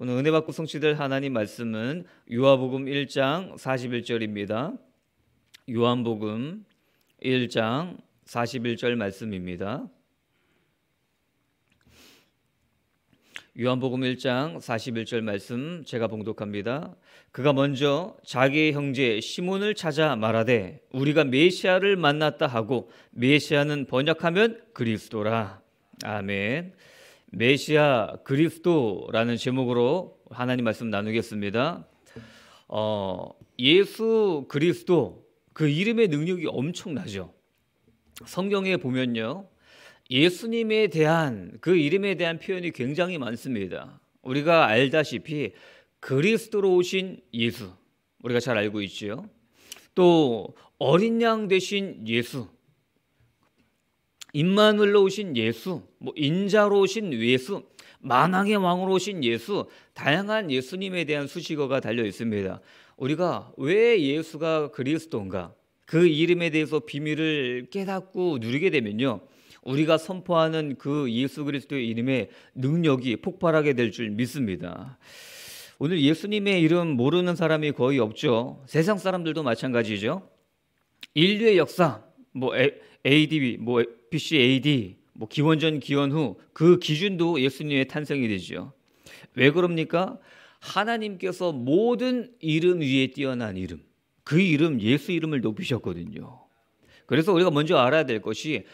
오늘 은혜 받고 성취될 하나님 말씀은 요한복음 1장 41절입니다. 요한복음 1장 41절 말씀입니다. 요한복음 1장 41절 말씀 제가 봉독합니다. 그가 먼저 자기의 형제 시몬을 찾아 말하되 우리가 메시아를 만났다 하고 메시아는 번역하면 그리스도라. 아멘. 메시아 그리스도라는 제목으로 하나님 말씀 나누겠습니다. 어, 예수 그리스도 그 이름의 능력이 엄청나죠. 성경에 보면요. 예수님에 대한 그 이름에 대한 표현이 굉장히 많습니다. 우리가 알다시피 그리스도로 오신 예수 우리가 잘 알고 있지요. 또 어린 양 되신 예수 임마누엘로 오신 예수, 뭐 인자로 오신 예수, 만왕의 왕으로 오신 예수, 다양한 예수님에 대한 수식어가 달려 있습니다. 우리가 왜 예수가 그리스도인가? 그 이름에 대해서 비밀을 깨닫고 누리게 되면요. 우리가 선포하는 그 예수 그리스도의 이름에 능력이 폭발하게 될 줄 믿습니다. 오늘 예수님의 이름 모르는 사람이 거의 없죠. 세상 사람들도 마찬가지죠. 인류의 역사, 뭐 AD, 뭐 BC AD, 뭐 기원전 기원 후그 기준도 예수님의 탄생이 되지왜 그럽니까? 하나님께서 모든 이름 위에 뛰어난 이름, 그 이름 예수 이름을 높이셨거든요. 그래서 우리가 먼저 알아야 될 것이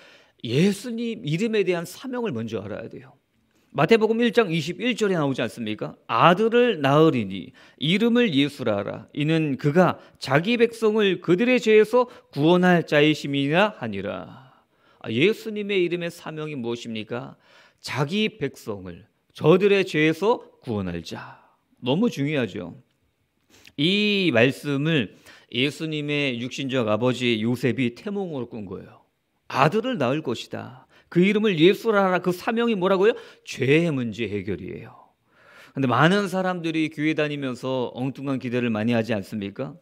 예수님 이름에 대한 사명을 먼저 알아야 돼요. 마태복음 1장 21절에 나오지 않습니까? 아들을 낳으리니 이름을 예수라라 이는 그가 자기 백성을 그들의 죄에서 구원할 자이심이라 하니라. 아, 예수님의 이름의 사명이 무엇입니까? 자기 백성을 저들의 죄에서 구원할 자. 너무 중요하죠. 이 말씀을 예수님의 육신적 아버지 요셉이 태몽으로 꾼 거예요. 아들을 낳을 것이다. 그 이름을 예수라 하라 그 사명이 뭐라고요? 죄의 문제 해결이에요. 근데 많은 사람들이 교회 다니면서 엉뚱한 기대를 많이 하지 않습니까?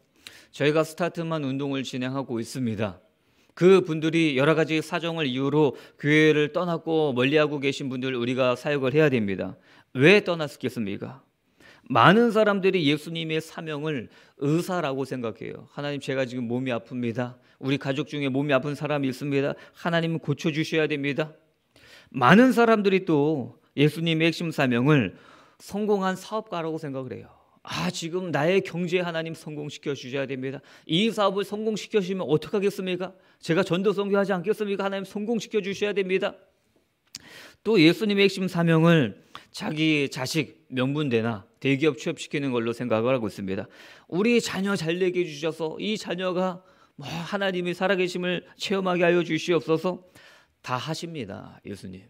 저희가 스타트만 운동을 진행하고 있습니다. 그 분들이 여러 가지 사정을 이유로 교회를 떠났고 멀리하고 계신 분들 우리가 사역을 해야 됩니다. 왜 떠났겠습니까? 많은 사람들이 예수님의 사명을 의사라고 생각해요. 하나님 제가 지금 몸이 아픕니다. 우리 가족 중에 몸이 아픈 사람이 있습니다. 하나님은 고쳐 주셔야 됩니다. 많은 사람들이 또 예수님의 핵심 사명을 성공한 사업가라고 생각을 해요. 아, 지금 나의 경제 하나님 성공시켜 주셔야 됩니다. 이 사업을 성공시켜 주시면 어떡하겠습니까? 제가 전도 선교하지 않겠습니까? 하나님 성공시켜 주셔야 됩니다. 또 예수님의 핵심 사명을 자기 자식 명분대나 대기업 취업시키는 걸로 생각을 하고 있습니다. 우리 자녀 잘 되게 해 주셔서 이 자녀가 뭐 하나님의 살아계심을 체험하게 하여 주시옵소서 다 하십니다. 예수님.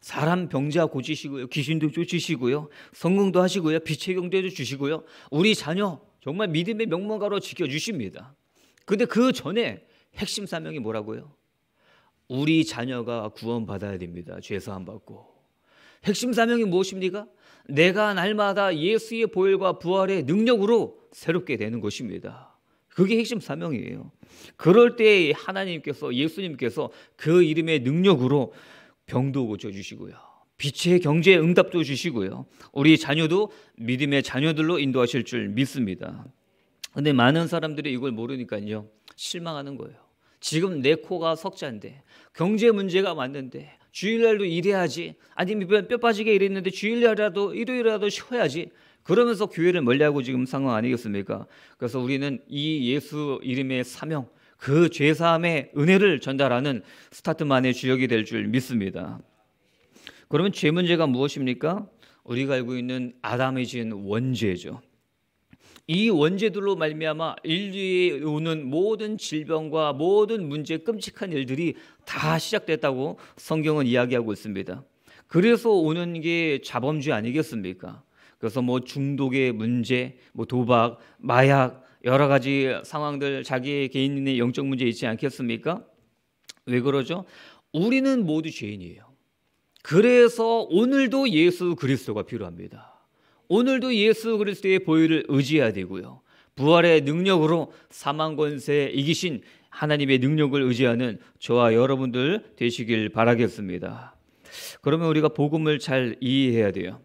사람 병자 고치시고요. 귀신도 쫓으시고요. 성공도 하시고요. 빛의 경제도 주시고요. 우리 자녀 정말 믿음의 명문가로 지켜주십니다. 근데 그 전에 핵심 사명이 뭐라고요? 우리 자녀가 구원받아야 됩니다. 죄사함 받고. 핵심 사명이 무엇입니까? 내가 날마다 예수의 보혈과 부활의 능력으로 새롭게 되는 것입니다. 그게 핵심 사명이에요. 그럴 때 하나님께서 예수님께서 그 이름의 능력으로 병도 고쳐 주시고요. 빛의 경제에 응답도 주시고요. 우리 자녀도 믿음의 자녀들로 인도하실 줄 믿습니다. 근데 많은 사람들이 이걸 모르니까요. 실망하는 거예요. 지금 내 코가 석자인데 경제 문제가 맞는데 주일날도 일해야지 아니면 뭐 뼈 빠지게 일했는데 주일날이라도 일요일이라도 쉬어야지 그러면서 교회를 멀리하고 지금 상황 아니겠습니까? 그래서 우리는 이 예수 이름의 사명 그 죄사함의 은혜를 전달하는 스타트만의 주역이 될 줄 믿습니다. 그러면 죄 문제가 무엇입니까? 우리가 알고 있는 아담의 지은 원죄죠. 이 원죄들로 말미암아 인류에 오는 모든 질병과 모든 문제 끔찍한 일들이 다 시작됐다고 성경은 이야기하고 있습니다. 그래서 오는 게 자범죄 아니겠습니까? 그래서 뭐 중독의 문제, 뭐 도박, 마약 여러 가지 상황들 자기 개인의 영적 문제 있지 않겠습니까? 왜 그러죠? 우리는 모두 죄인이에요. 그래서 오늘도 예수 그리스도가 필요합니다. 오늘도 예수 그리스도의 보혈을 의지해야 되고요. 부활의 능력으로 사망 권세 이기신 하나님의 능력을 의지하는 저와 여러분들 되시길 바라겠습니다. 그러면 우리가 복음을 잘 이해해야 돼요.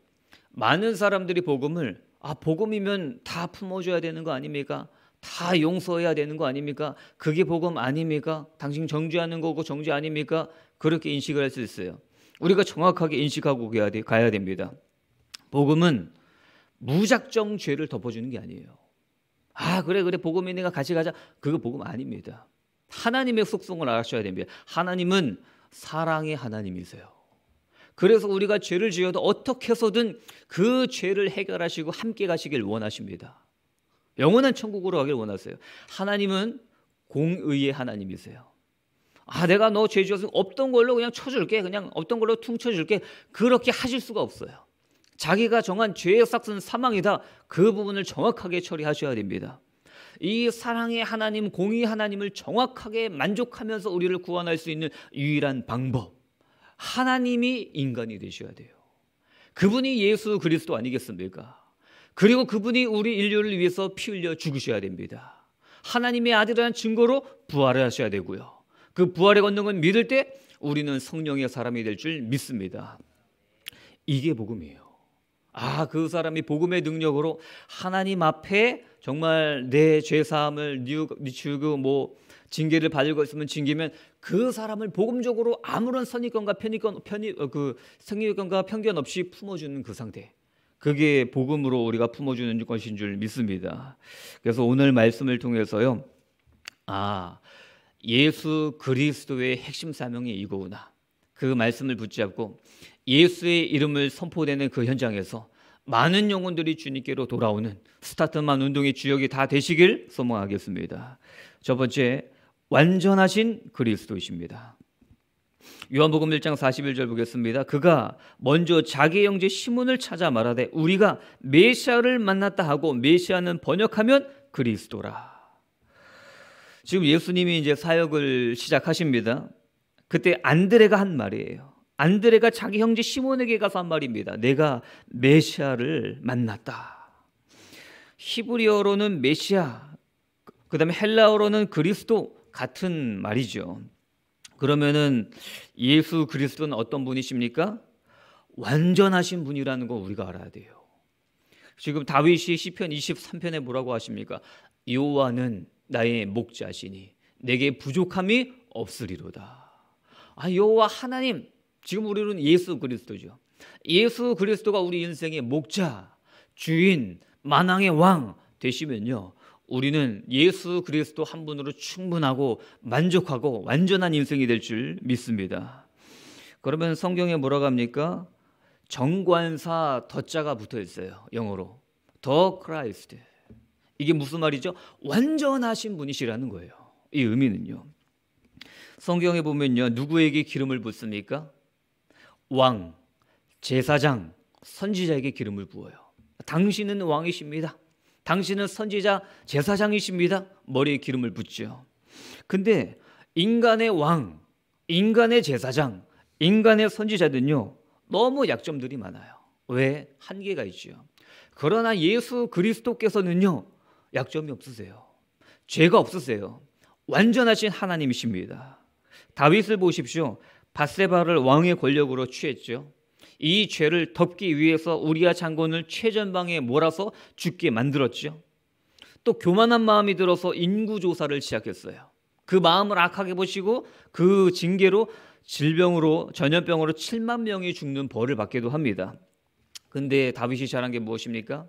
많은 사람들이 복음을 아 복음이면 다 품어줘야 되는 거 아닙니까? 다 용서해야 되는 거 아닙니까? 그게 복음 아닙니까? 당신 정죄하는 거고 정죄 아닙니까? 그렇게 인식을 할 수 있어요. 우리가 정확하게 인식하고 가야, 돼, 가야 됩니다. 복음은 무작정 죄를 덮어주는 게 아니에요. 아, 그래, 그래, 복음이니까 같이 가자. 그거 복음 아닙니다. 하나님의 속성을 알아셔야 됩니다. 하나님은 사랑의 하나님이세요. 그래서 우리가 죄를 지어도 어떻게 해서든 그 죄를 해결하시고 함께 가시길 원하십니다. 영원한 천국으로 가길 원하세요. 하나님은 공의의 하나님이세요. 아, 내가 너 죄 지어서 없던 걸로 그냥 쳐줄게. 그냥 없던 걸로 퉁 쳐줄게. 그렇게 하실 수가 없어요. 자기가 정한 죄의 싹은 사망이다. 그 부분을 정확하게 처리하셔야 됩니다. 이 사랑의 하나님, 공의 하나님을 정확하게 만족하면서 우리를 구원할 수 있는 유일한 방법. 하나님이 인간이 되셔야 돼요. 그분이 예수 그리스도 아니겠습니까? 그리고 그분이 우리 인류를 위해서 피 흘려 죽으셔야 됩니다. 하나님의 아들이라는 증거로 부활을 하셔야 되고요. 그 부활의 권능은 믿을 때 우리는 성령의 사람이 될 줄 믿습니다. 이게 복음이에요. 아, 그 사람이 복음의 능력으로 하나님 앞에 정말 내 죄 사함을 뉘우치고 뭐 징계를 받을 거 있으면 징계면 그 사람을 복음적으로 아무런 선입견과 편입견 편입 어, 그 선입견과 편견 없이 품어주는 그 상태. 그게 복음으로 우리가 품어주는 것인 줄 믿습니다. 그래서 오늘 말씀을 통해서요. 아, 예수 그리스도의 핵심 사명이 이거구나. 그 말씀을 붙잡고 예수의 이름을 선포되는 그 현장에서 많은 영혼들이 주님께로 돌아오는 스타트만 운동의 주역이 다 되시길 소망하겠습니다. 첫 번째, 완전하신 그리스도이십니다. 요한복음 1장 41절 보겠습니다. 그가 먼저 자기 형제 시몬을 찾아 말하되 우리가 메시아를 만났다 하고 메시아는 번역하면 그리스도라. 지금 예수님이 이제 사역을 시작하십니다. 그때 안드레가 한 말이에요. 안드레가 자기 형제 시몬에게 가서 한 말입니다. 내가 메시아를 만났다. 히브리어로는 메시아, 그 다음에 헬라어로는 그리스도 같은 말이죠. 그러면은 예수 그리스도는 어떤 분이십니까? 완전하신 분이라는 걸 우리가 알아야 돼요. 지금 다윗이 시편 23편에 뭐라고 하십니까? 여호와는 나의 목자시니 내게 부족함이 없으리로다. 아 여호와 하나님 지금 우리는 예수 그리스도죠. 예수 그리스도가 우리 인생의 목자, 주인, 만왕의 왕 되시면요. 우리는 예수 그리스도 한 분으로 충분하고 만족하고 완전한 인생이 될 줄 믿습니다. 그러면 성경에 뭐라고 합니까? 정관사 더자가 붙어 있어요. 영어로. 더 크라이스트. 이게 무슨 말이죠? 완전하신 분이시라는 거예요. 이 의미는요. 성경에 보면요. 누구에게 기름을 붓습니까? 왕, 제사장, 선지자에게 기름을 부어요. 당신은 왕이십니다. 당신은 선지자, 제사장이십니다. 머리에 기름을 붓죠. 근데 인간의 왕, 인간의 제사장, 인간의 선지자는요, 너무 약점들이 많아요. 왜? 한계가 있죠. 그러나 예수 그리스도께서는요, 약점이 없으세요. 죄가 없으세요. 완전하신 하나님이십니다. 다윗을 보십시오. 바세바를 왕의 권력으로 취했죠. 이 죄를 덮기 위해서 우리아 장군을 최전방에 몰아서 죽게 만들었지또 교만한 마음이 들어서 인구 조사를 시작했어요. 그 마음을 악하게 보시고 그 징계로 질병으로 전염병으로 7만 명이 죽는 벌을 받기도 합니다. 근데 다윗이 잘한 게 무엇입니까?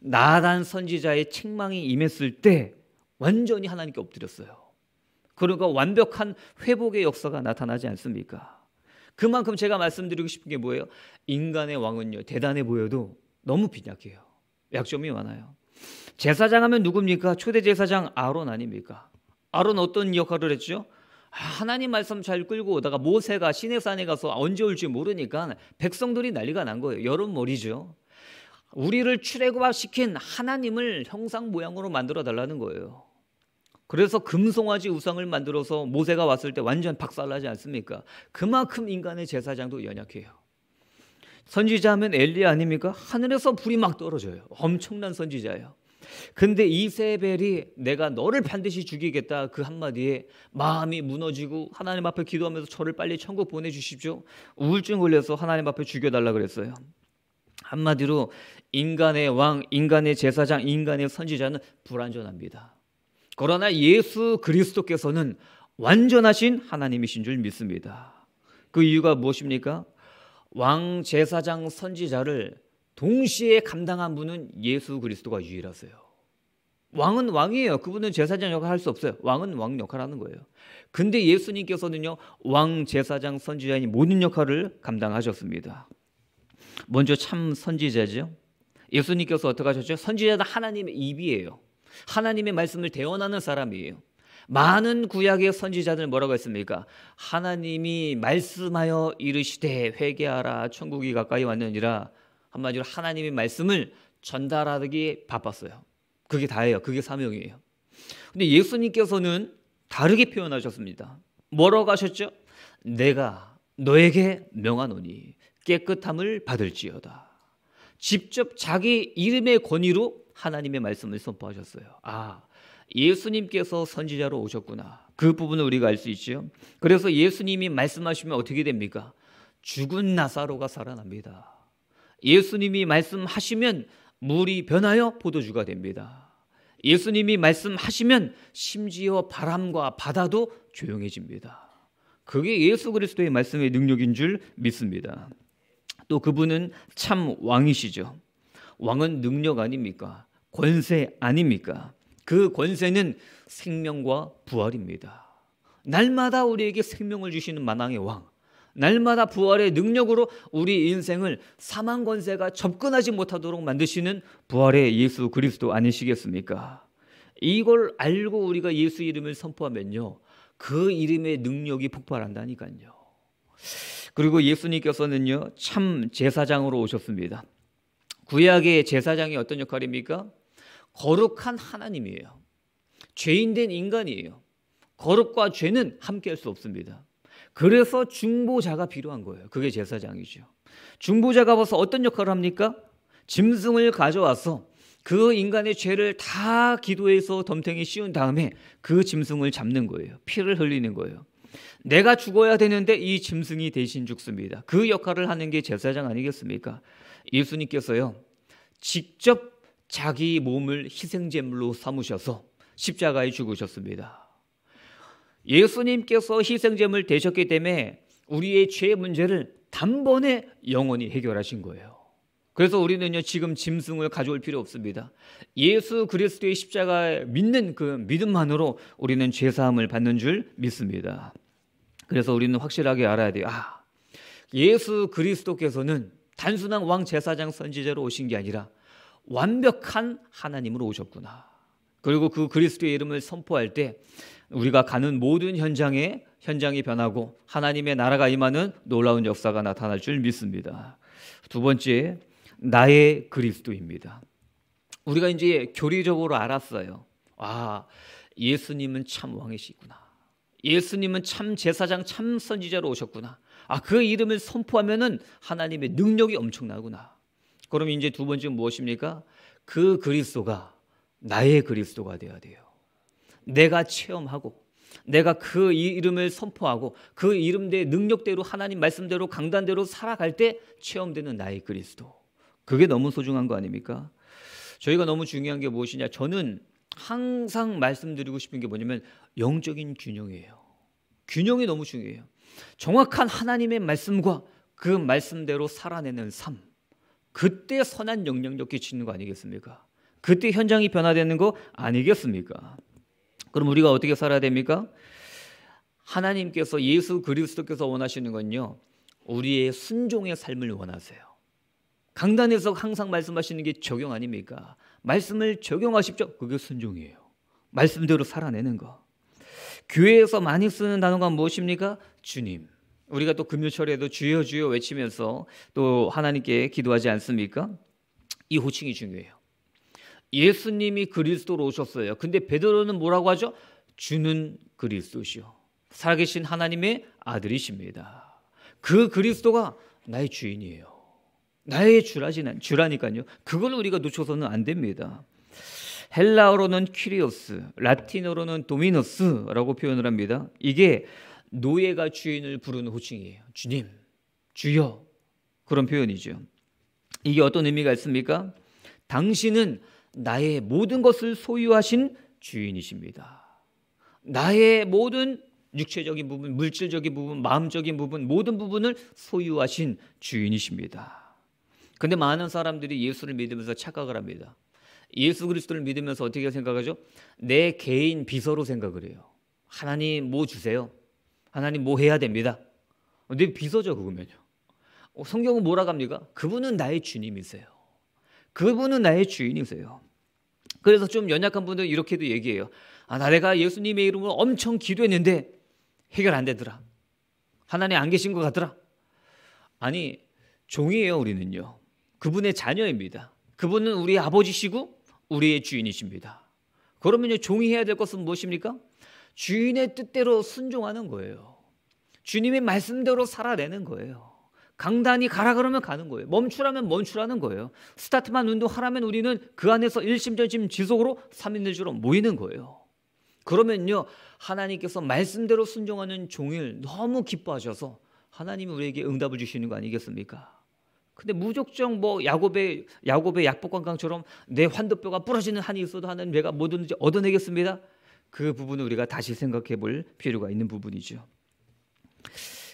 나단 선지자의 책망이 임했을 때 완전히 하나님께 엎드렸어요. 그러니까 완벽한 회복의 역사가 나타나지 않습니까? 그만큼 제가 말씀드리고 싶은 게 뭐예요? 인간의 왕은요, 대단해 보여도 너무 빈약해요. 약점이 많아요. 제사장 하면 누굽니까? 초대 제사장 아론 아닙니까? 아론 어떤 역할을 했죠? 아, 하나님 말씀 잘 끌고 오다가 모세가 시내산에 가서 언제 올지 모르니까 백성들이 난리가 난 거예요. 여름머리죠. 우리를 출애굽시킨 하나님을 형상 모양으로 만들어 달라는 거예요. 그래서 금송아지 우상을 만들어서 모세가 왔을 때 완전 박살나지 않습니까? 그만큼 인간의 제사장도 연약해요. 선지자 면 엘리 아닙니까? 하늘에서 불이 막 떨어져요. 엄청난 선지자예요. 근데 이세벨이 내가 너를 반드시 죽이겠다 그 한마디에 마음이 무너지고 하나님 앞에 기도하면서 저를 빨리 천국 보내주십시오. 우울증 걸려서 하나님 앞에 죽여달라 그랬어요. 한마디로 인간의 왕, 인간의 제사장, 인간의 선지자는 불완전합니다. 그러나 예수 그리스도께서는 완전하신 하나님이신 줄 믿습니다. 그 이유가 무엇입니까? 왕 제사장 선지자를 동시에 감당한 분은 예수 그리스도가 유일하세요. 왕은 왕이에요. 그분은 제사장 역할 할수 없어요. 왕은 왕 역할하는 거예요. 근데 예수님께서는요, 왕 제사장 선지자인 모든 역할을 감당하셨습니다. 먼저 참 선지자죠. 예수님께서 어떻게 하셨죠? 선지자는 하나님의 입이에요. 하나님의 말씀을 대원하는 사람이에요. 많은 구약의 선지자들 뭐라고 했습니까? 하나님이 말씀하여 이르시되 회개하라 천국이 가까이 왔느니라 한마디로 하나님의 말씀을 전달하기 바빴어요. 그게 다예요. 그게 사명이에요. 근데 예수님께서는 다르게 표현하셨습니다. 뭐라고 하셨죠? 내가 너에게 명하노니 깨끗함을 받을지어다. 직접 자기 이름의 권위로 하나님의 말씀을 선포하셨어요. 아, 예수님께서 선지자로 오셨구나. 그 부분을 우리가 알 수있지 그래서 예수님이 말씀하시면 어떻게 됩니까? 죽은 나사로가 살아납니다. 예수님이 말씀하시면 물이 변하여 포도주가 됩니다. 예수님이 말씀하시면 심지어 바람과 바다도 조용해집니다. 그게 예수 그리스도의 말씀의 능력인 줄 믿습니다. 또 그분은 참 왕이시죠. 왕은 능력 아닙니까? 권세 아닙니까? 그 권세는 생명과 부활입니다. 날마다 우리에게 생명을 주시는 만왕의 왕. 날마다 부활의 능력으로 우리 인생을 사망 권세가 접근하지 못하도록 만드시는 부활의 예수 그리스도 아니시겠습니까? 이걸 알고 우리가 예수 이름을 선포하면요. 그 이름의 능력이 폭발한다니까요. 그리고 예수님께서는요. 참 제사장으로 오셨습니다. 구약의 제사장이 어떤 역할입니까? 거룩한 하나님이에요. 죄인된 인간이에요. 거룩과 죄는 함께 할수 없습니다. 그래서 중보자가 필요한 거예요. 그게 제사장이죠. 중보자가 벌써 어떤 역할을 합니까? 짐승을 가져와서 그 인간의 죄를 다 기도해서 덤탱이 씌운 다음에 그 짐승을 잡는 거예요. 피를 흘리는 거예요. 내가 죽어야 되는데 이 짐승이 대신 죽습니다. 그 역할을 하는 게 제사장 아니겠습니까? 예수님께서요, 직접 자기 몸을 희생제물로 삼으셔서 십자가에 죽으셨습니다. 예수님께서 희생제물 되셨기 때문에 우리의 죄 문제를 단번에 영원히 해결하신 거예요. 그래서 우리는요, 지금 짐승을 가져올 필요 없습니다. 예수 그리스도의 십자가에 믿는 그 믿음만으로 우리는 죄사함을 받는 줄 믿습니다. 그래서 우리는 확실하게 알아야 돼요. 아, 예수 그리스도께서는 단순한 왕 제사장 선지자로 오신 게 아니라 완벽한 하나님으로 오셨구나. 그리고 그 그리스도의 이름을 선포할 때 우리가 가는 모든 현장에 현장이 변하고 하나님의 나라가 임하는 놀라운 역사가 나타날 줄 믿습니다. 두 번째, 나의 그리스도입니다. 우리가 이제 교리적으로 알았어요. 아, 예수님은 참 왕이시구나. 예수님은 참 제사장, 참 선지자로 오셨구나. 아, 그 이름을 선포하면은 하나님의 능력이 엄청나구나. 그럼 이제 두 번째는 무엇입니까? 그 그리스도가 나의 그리스도가 되어야 돼요. 내가 체험하고 내가 그 이름을 선포하고 그 이름대의 능력대로 하나님 말씀대로 강단대로 살아갈 때 체험되는 나의 그리스도. 그게 너무 소중한 거 아닙니까? 저희가 너무 중요한 게 무엇이냐? 저는 항상 말씀드리고 싶은 게 뭐냐면 영적인 균형이에요. 균형이 너무 중요해요. 정확한 하나님의 말씀과 그 말씀대로 살아내는 삶. 그때 선한 영향력 끼치는 거 아니겠습니까? 그때 현장이 변화되는 거 아니겠습니까? 그럼 우리가 어떻게 살아야 됩니까? 하나님께서 예수 그리스도께서 원하시는 건요. 우리의 순종의 삶을 원하세요. 강단에서 항상 말씀하시는 게 적용 아닙니까? 말씀을 적용하십시오. 그게 순종이에요. 말씀대로 살아내는 거. 교회에서 많이 쓰는 단어가 무엇입니까? 주님. 우리가 또 금요철에도 주여 주여 외치면서 또 하나님께 기도하지 않습니까? 이 호칭이 중요해요. 예수님이 그리스도로 오셨어요. 근데 베드로는 뭐라고 하죠? 주는 그리스도시요. 살아계신 하나님의 아들이십니다. 그 그리스도가 나의 주인이에요. 나의 주라지는 주라니까요. 그걸 우리가 놓쳐서는 안 됩니다. 헬라어로는 퀴리오스 라틴어로는 도미노스라고 표현을 합니다. 이게 노예가 주인을 부르는 호칭이에요. 주님, 주여 그런 표현이죠. 이게 어떤 의미가 있습니까? 당신은 나의 모든 것을 소유하신 주인이십니다. 나의 모든 육체적인 부분, 물질적인 부분, 마음적인 부분, 모든 부분을 소유하신 주인이십니다. 근데 많은 사람들이 예수를 믿으면서 착각을 합니다. 예수 그리스도를 믿으면서 어떻게 생각하죠? 내 개인 비서로 생각을 해요. 하나님 뭐 주세요? 하나님 뭐 해야 됩니다. 내 비서죠 그거면요. 어, 성경은 뭐라 합니까? 그분은 나의 주님이세요. 그분은 나의 주인이세요. 그래서 좀 연약한 분들 이렇게도 얘기해요. 아, 나 내가 예수님의 이름으로 엄청 기도했는데 해결 안 되더라. 하나님 안 계신 것 같더라. 아니, 종이에요, 우리는요. 그분의 자녀입니다. 그분은 우리 아버지시고 우리의 주인이십니다. 그러면 종이 해야 될 것은 무엇입니까? 주인의 뜻대로 순종하는 거예요. 주님의 말씀대로 살아내는 거예요. 강단이 가라 그러면 가는 거예요. 멈추라면 멈추라는 거예요. 스타트만 운동하라면 우리는 그 안에서 일심전심 지속으로 삼인일주로 모이는 거예요. 그러면요 하나님께서 말씀대로 순종하는 종일 너무 기뻐하셔서 하나님이 우리에게 응답을 주시는 거 아니겠습니까? 근데 무적정뭐 야곱의 야곱의 약복관광처럼 내 환도뼈가 부러지는 한이 있어도 하는 내가 뭐든지 얻어내겠습니다. 그부분을 우리가 다시 생각해 볼 필요가 있는 부분이죠.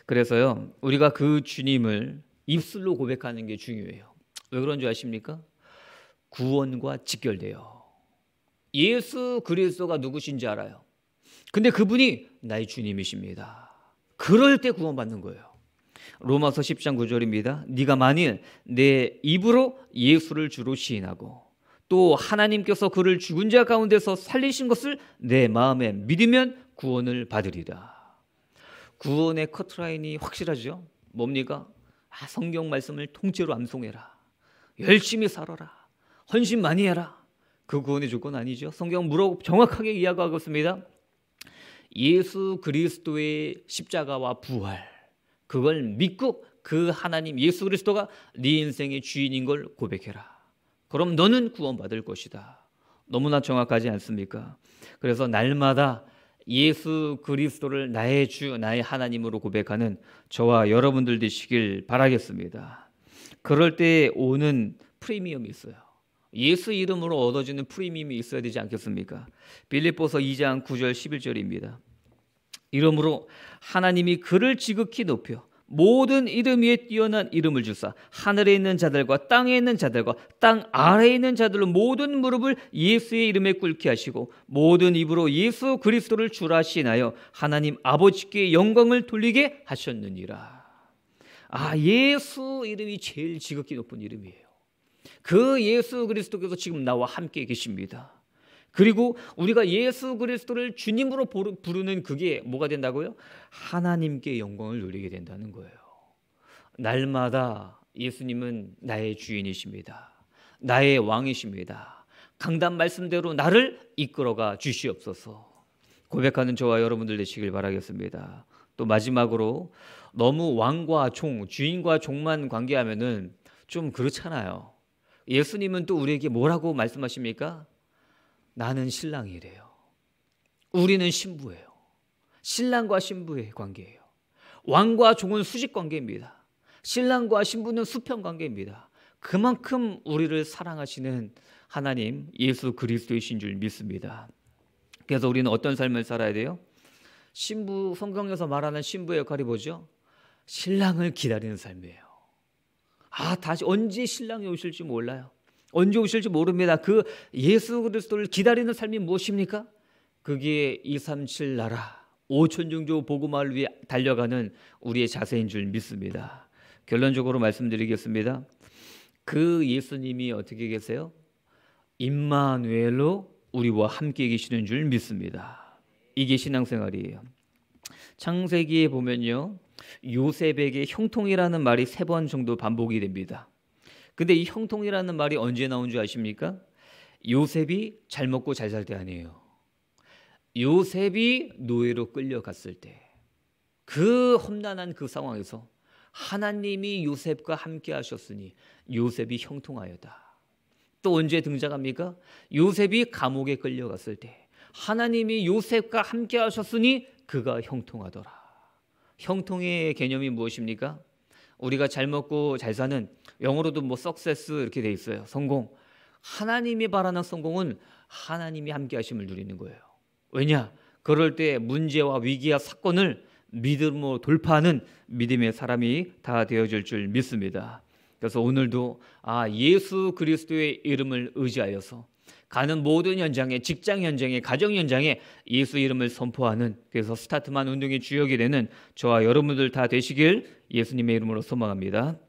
그래서요. 우리가 그 주님을 입술로 고백하는 게 중요해요. 왜 그런 줄 아십니까? 구원과 직결돼요. 예수 그리스도가 누구신지 알아요. 근데 그분이 나의 주님이십니다. 그럴 때 구원받는 거예요. 로마서 10장 9절입니다. 네가 만일 내 입으로 예수를 주로 시인하고 또 하나님께서 그를 죽은 자 가운데서 살리신 것을 내 마음에 믿으면 구원을 받으리라. 구원의 커트라인이 확실하죠. 뭡니까? 아, 성경 말씀을 통째로 암송해라. 열심히 살아라. 헌신 많이 해라. 그 구원의 조건 아니죠. 성경 무로 정확하게 이야기하고 있습니다. 예수 그리스도의 십자가와 부활. 그걸 믿고 그 하나님 예수 그리스도가 네 인생의 주인인 걸 고백해라. 그럼 너는 구원받을 것이다. 너무나 정확하지 않습니까? 그래서 날마다 예수 그리스도를 나의 주, 나의 하나님으로 고백하는 저와 여러분들 되시길 바라겠습니다. 그럴 때 오는 프리미엄이 있어요. 예수 이름으로 얻어지는 프리미엄이 있어야 되지 않겠습니까? 빌립보서 2장 9절 11절입니다. 이름으로 하나님이 그를 지극히 높여 모든 이름 위에 뛰어난 이름을 주사 하늘에 있는 자들과 땅에 있는 자들과 땅 아래에 있는 자들로 모든 무릎을 예수의 이름에 꿇게 하시고 모든 입으로 예수 그리스도를 주라 시나여 하나님 아버지께 영광을 돌리게 하셨느니라. 아 예수 이름이 제일 지극히 높은 이름이에요. 그 예수 그리스도께서 지금 나와 함께 계십니다. 그리고 우리가 예수 그리스도를 주님으로 부르는 그게 뭐가 된다고요? 하나님께 영광을 누리게 된다는 거예요. 날마다 예수님은 나의 주인이십니다. 나의 왕이십니다. 강단 말씀대로 나를 이끌어가 주시옵소서. 고백하는 저와 여러분들 되시길 바라겠습니다. 또 마지막으로 너무 왕과 총, 주인과 종만 관계하면은 좀 그렇잖아요. 예수님은 또 우리에게 뭐라고 말씀하십니까? 나는 신랑이래요. 우리는 신부예요. 신랑과 신부의 관계예요. 왕과 종은 수직 관계입니다. 신랑과 신부는 수평 관계입니다. 그만큼 우리를 사랑하시는 하나님 예수 그리스도이신 줄 믿습니다. 그래서 우리는 어떤 삶을 살아야 돼요? 신부 성경에서 말하는 신부의 역할이 뭐죠? 신랑을 기다리는 삶이에요. 아, 다시 언제 신랑이 오실지 몰라요. 언제 오실지 모릅니다. 그 예수 그리스도를 기다리는 삶이 무엇입니까? 그게 237 나라 5천 종조 복음화를 위해 달려가는 우리의 자세인 줄 믿습니다. 결론적으로 말씀드리겠습니다. 그 예수님이 어떻게 계세요? 임마누엘로 우리와 함께 계시는 줄 믿습니다. 이게 신앙생활이에요. 창세기에 보면요. 요셉에게 형통이라는 말이 세 번 정도 반복이 됩니다. 근데 이 형통이라는 말이 언제 나온 줄 아십니까? 요셉이 잘 먹고 잘 살 때 아니에요. 요셉이 노예로 끌려갔을 때. 그 험난한 그 상황에서 하나님이 요셉과 함께 하셨으니 요셉이 형통하였다. 또 언제 등장합니까? 요셉이 감옥에 끌려갔을 때 하나님이 요셉과 함께 하셨으니 그가 형통하더라. 형통의 개념이 무엇입니까? 우리가 잘 먹고 잘 사는 영어로도 뭐 석세스 이렇게 돼 있어요. 성공. 하나님이 바라는 성공은 하나님이 함께 하심을 누리는 거예요. 왜냐? 그럴 때 문제와 위기와 사건을 믿음으로 돌파하는 믿음의 사람이 다되어줄줄 믿습니다. 그래서 오늘도 아 예수 그리스도의 이름을 의지하여서 가는 모든 현장에 직장 현장에 가정 현장에 예수 이름을 선포하는 그래서 스타트만 운동의 주역이 되는 저와 여러분들 다 되시길 예수님의 이름으로 소망합니다.